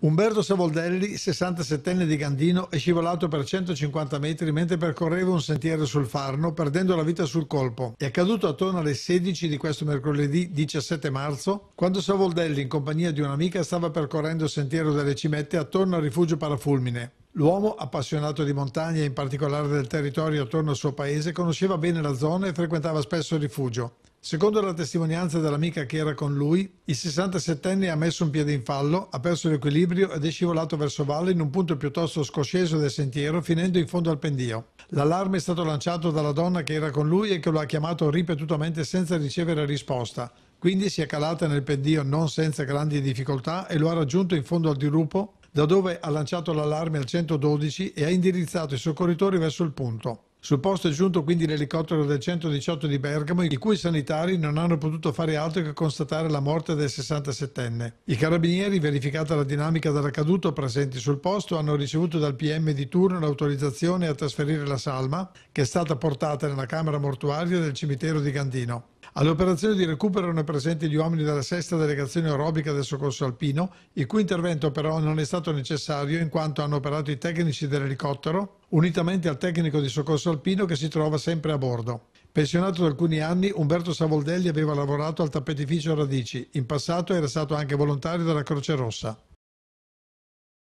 Umberto Savoldelli, 67enne di Gandino, è scivolato per 150 metri mentre percorreva un sentiero sul Farno, perdendo la vita sul colpo. È accaduto attorno alle 16 di questo mercoledì 17 marzo, quando Savoldelli, in compagnia di un'amica, stava percorrendo il sentiero delle Cimette attorno al rifugio parafulmine. L'uomo, appassionato di montagna e in particolare del territorio attorno al suo paese, conosceva bene la zona e frequentava spesso il rifugio. Secondo la testimonianza dell'amica che era con lui, il 67enne ha messo un piede in fallo, ha perso l'equilibrio ed è scivolato verso valle in un punto piuttosto scosceso del sentiero, finendo in fondo al pendio. L'allarme è stato lanciato dalla donna che era con lui e che lo ha chiamato ripetutamente senza ricevere risposta. Quindi si è calata nel pendio non senza grandi difficoltà e lo ha raggiunto in fondo al dirupo da dove ha lanciato l'allarme al 112 e ha indirizzato i soccorritori verso il punto. Sul posto è giunto quindi l'elicottero del 118 di Bergamo, i cui sanitari non hanno potuto fare altro che constatare la morte del 67enne. I carabinieri, verificata la dinamica dell'accaduto presenti sul posto, hanno ricevuto dal PM di turno l'autorizzazione a trasferire la salma, che è stata portata nella camera mortuaria del cimitero di Gandino. All'operazione di recupero erano presenti gli uomini della sesta delegazione aerobica del soccorso alpino, il cui intervento però non è stato necessario in quanto hanno operato i tecnici dell'elicottero, unitamente al tecnico di soccorso alpino che si trova sempre a bordo. Pensionato da alcuni anni, Umberto Savoldelli aveva lavorato al tappetificio Radici. In passato era stato anche volontario della Croce Rossa.